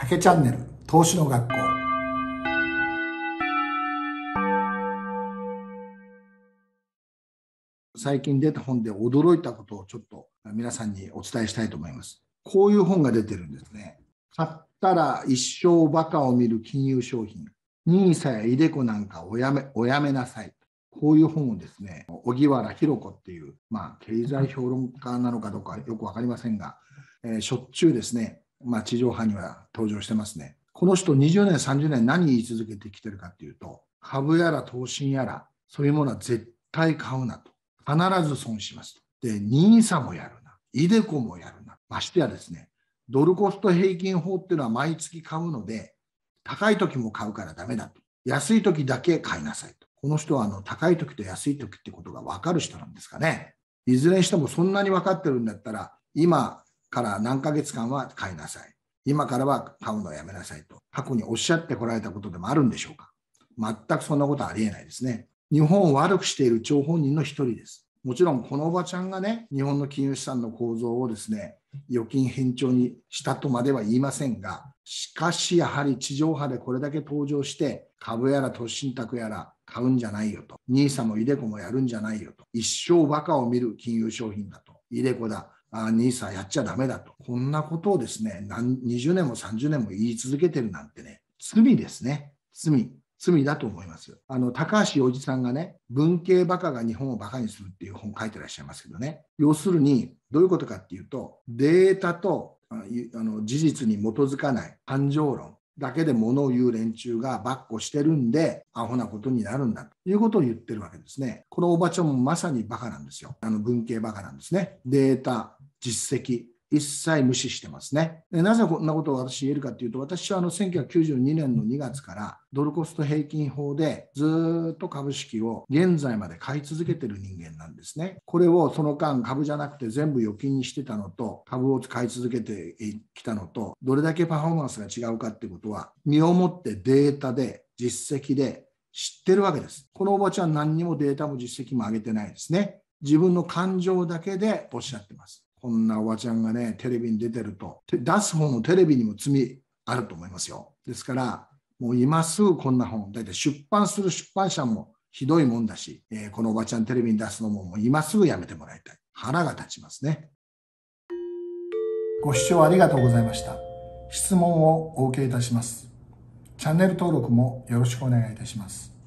竹チャンネル投資の学校最近出た本で驚いたことをちょっと皆さんにお伝えしたいと思います。こういう本が出てるんですね。買ったら一生バカを見る金融商品。ニーサやイデコなんかおやめ、おやめなさい。こういう本をですね、荻原博子っていう、まあ、経済評論家なのかどうかよく分かりませんが、えー、しょっちゅうですね、まあ、地上波には登場してますね。この人20年、30年何言い続けてきてるかっていうと、株やら投資やら、そういうものは絶対買うなと。必ず損しますと。で、NISA もやるな。ideco もやるな。ましてやですね、ドルコスト平均法っていうのは毎月買うので、高い時も買うからダメだと。安い時だけ買いなさいと。この人はあの高い時と安い時ってことが分かる人なんですかね。いずれにしてもそんなに分かってるんだったら、今から何ヶ月間は買いなさい。今からは買うのをやめなさいと、過去におっしゃってこられたことでもあるんでしょうか。全くそんなことはありえないですね。日本を悪くしている張本人の一人です。もちろんこのおばちゃんがね、日本の金融資産の構造をですね、預金偏重にしたとまでは言いませんが、しかしやはり地上波でこれだけ登場して、株やら投資信託やら買うんじゃないよと、n i s もイデコもやるんじゃないよと、一生バカを見る金融商品だと。いいレコだ、あニーサやっちゃだめだと。こんなことをですね、何20年も30年も言い続けてるなんてね、罪ですね。罪。罪だと思います。あの、高橋洋二さんがね、文系バカが日本をバカにするっていう本書いてらっしゃいますけどね。要するに、どういうことかっていうと、データとあの事実に基づかない感情論だけで物を言う連中がばっこしてるんで、アホなことになるんだということを言ってるわけですね。このおばちゃんもまさにバカなんですよ。あの文系バカなんですね。データ、実績、一切無視してますね。なぜこんなことを私言えるかというと、私はあの1992年の2月からドルコスト平均法でずっと株式を現在まで買い続けてる人間なんですね。これをその間株じゃなくて全部預金にしてたのと、株を買い続けてきたのと、どれだけパフォーマンスが違うかってことは、身をもってデータで、実績で、知ってるわけです。このおばちゃん何にもデータも実績も上げてないですね。自分の感情だけでおっしゃってます。こんなおばちゃんがね、テレビに出てると、出す方のテレビにも罪あると思いますよ。ですから、もう今すぐこんな本、大体出版する出版社もひどいもんだし、えー、このおばちゃんテレビに出すのももう今すぐやめてもらいたい。腹が立ちますね。ご視聴ありがとうございました。質問をお受けいたします。チャンネル登録もよろしくお願いいたします。